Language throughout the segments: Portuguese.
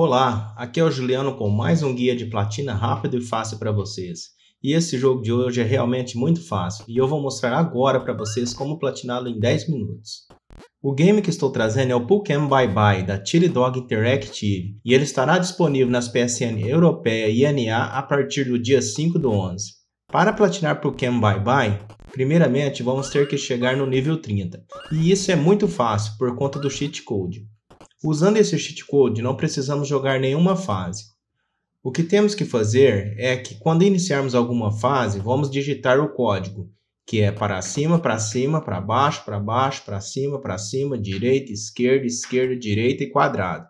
Olá, aqui é o Juliano com mais um guia de platina rápido e fácil para vocês. E esse jogo de hoje é realmente muito fácil e eu vou mostrar agora para vocês como platiná-lo em 10 minutos. O game que estou trazendo é o Pokémon Bye Bye da Chili Dog Interactive e ele estará disponível nas PSN Europeia e NA a partir do dia 5 do 11. Para platinar Pokémon Bye Bye, primeiramente vamos ter que chegar no nível 30 e isso é muito fácil por conta do cheat code. Usando esse cheat code, não precisamos jogar nenhuma fase. O que temos que fazer é que quando iniciarmos alguma fase, vamos digitar o código, que é para cima, para cima, para baixo, para baixo, para cima, para cima, direita, esquerda, esquerda, direita e quadrado.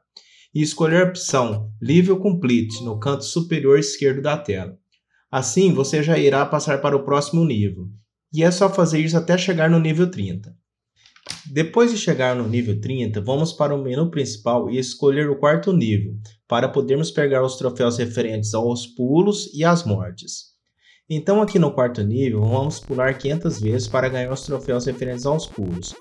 E escolher a opção Level Complete no canto superior esquerdo da tela. Assim, você já irá passar para o próximo nível. E é só fazer isso até chegar no nível 30. Depois de chegar no nível 30, vamos para o menu principal e escolher o quarto nível, para podermos pegar os troféus referentes aos pulos e às mortes. Então aqui no quarto nível, vamos pular 500 vezes para ganhar os troféus referentes aos pulos.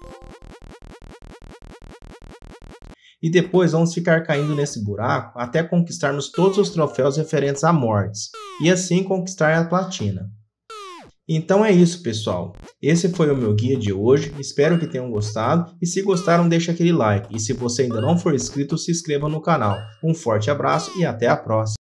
E depois vamos ficar caindo nesse buraco até conquistarmos todos os troféus referentes a mortes, e assim conquistar a platina. Então é isso, pessoal. Esse foi o meu guia de hoje. Espero que tenham gostado e se gostaram, deixa aquele like. E se você ainda não for inscrito, se inscreva no canal. Um forte abraço e até a próxima.